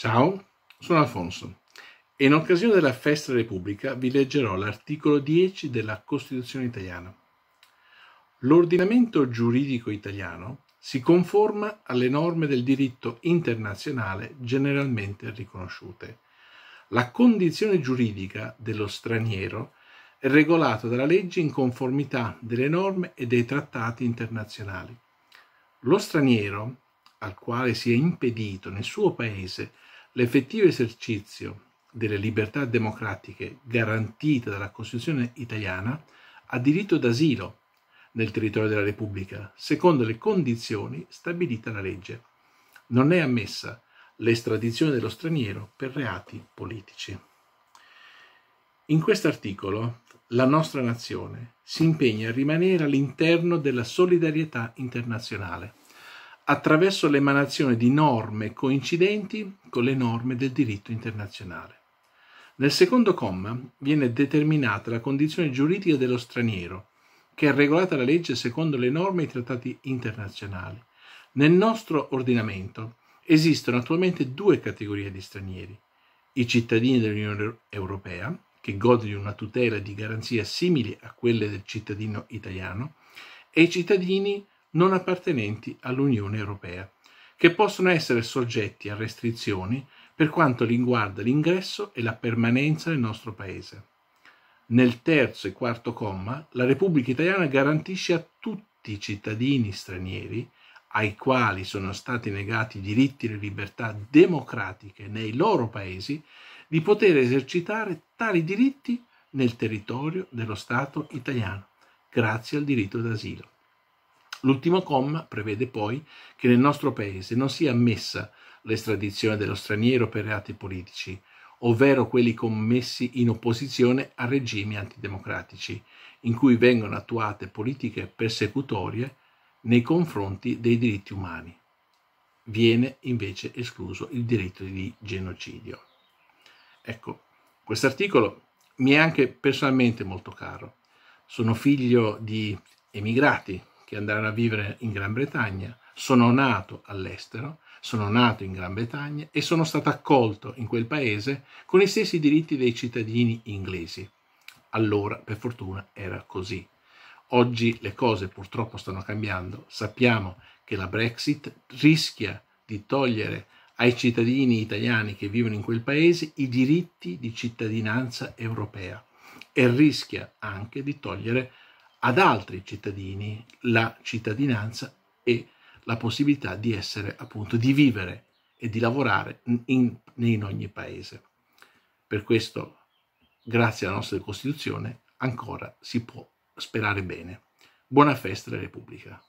Ciao, sono Alfonso e in occasione della Festa Repubblica vi leggerò l'articolo 10 della Costituzione italiana. L'ordinamento giuridico italiano si conforma alle norme del diritto internazionale generalmente riconosciute. La condizione giuridica dello straniero è regolata dalla legge in conformità delle norme e dei trattati internazionali. Lo straniero al quale si è impedito nel suo paese l'effettivo esercizio delle libertà democratiche garantite dalla Costituzione italiana, ha diritto d'asilo nel territorio della Repubblica, secondo le condizioni stabilite dalla legge. Non è ammessa l'estradizione dello straniero per reati politici. In questo articolo la nostra nazione si impegna a rimanere all'interno della solidarietà internazionale attraverso l'emanazione di norme coincidenti con le norme del diritto internazionale. Nel secondo comma viene determinata la condizione giuridica dello straniero, che è regolata la legge secondo le norme e i trattati internazionali. Nel nostro ordinamento esistono attualmente due categorie di stranieri, i cittadini dell'Unione Europea, che gode di una tutela e di garanzia simili a quelle del cittadino italiano, e i cittadini non appartenenti all'Unione Europea, che possono essere soggetti a restrizioni per quanto riguarda l'ingresso e la permanenza nel nostro Paese. Nel terzo e quarto comma, la Repubblica italiana garantisce a tutti i cittadini stranieri ai quali sono stati negati diritti e libertà democratiche nei loro paesi di poter esercitare tali diritti nel territorio dello Stato italiano, grazie al diritto d'asilo. L'ultimo comma prevede poi che nel nostro Paese non sia ammessa l'estradizione dello straniero per reati politici, ovvero quelli commessi in opposizione a regimi antidemocratici, in cui vengono attuate politiche persecutorie nei confronti dei diritti umani. Viene invece escluso il diritto di genocidio. Ecco, quest'articolo mi è anche personalmente molto caro. Sono figlio di emigrati che andarono a vivere in Gran Bretagna, sono nato all'estero, sono nato in Gran Bretagna e sono stato accolto in quel paese con i stessi diritti dei cittadini inglesi. Allora, per fortuna, era così. Oggi le cose purtroppo stanno cambiando. Sappiamo che la Brexit rischia di togliere ai cittadini italiani che vivono in quel paese i diritti di cittadinanza europea e rischia anche di togliere ad altri cittadini la cittadinanza e la possibilità di essere appunto di vivere e di lavorare in, in ogni paese. Per questo, grazie alla nostra Costituzione, ancora si può sperare bene. Buona festa della Repubblica.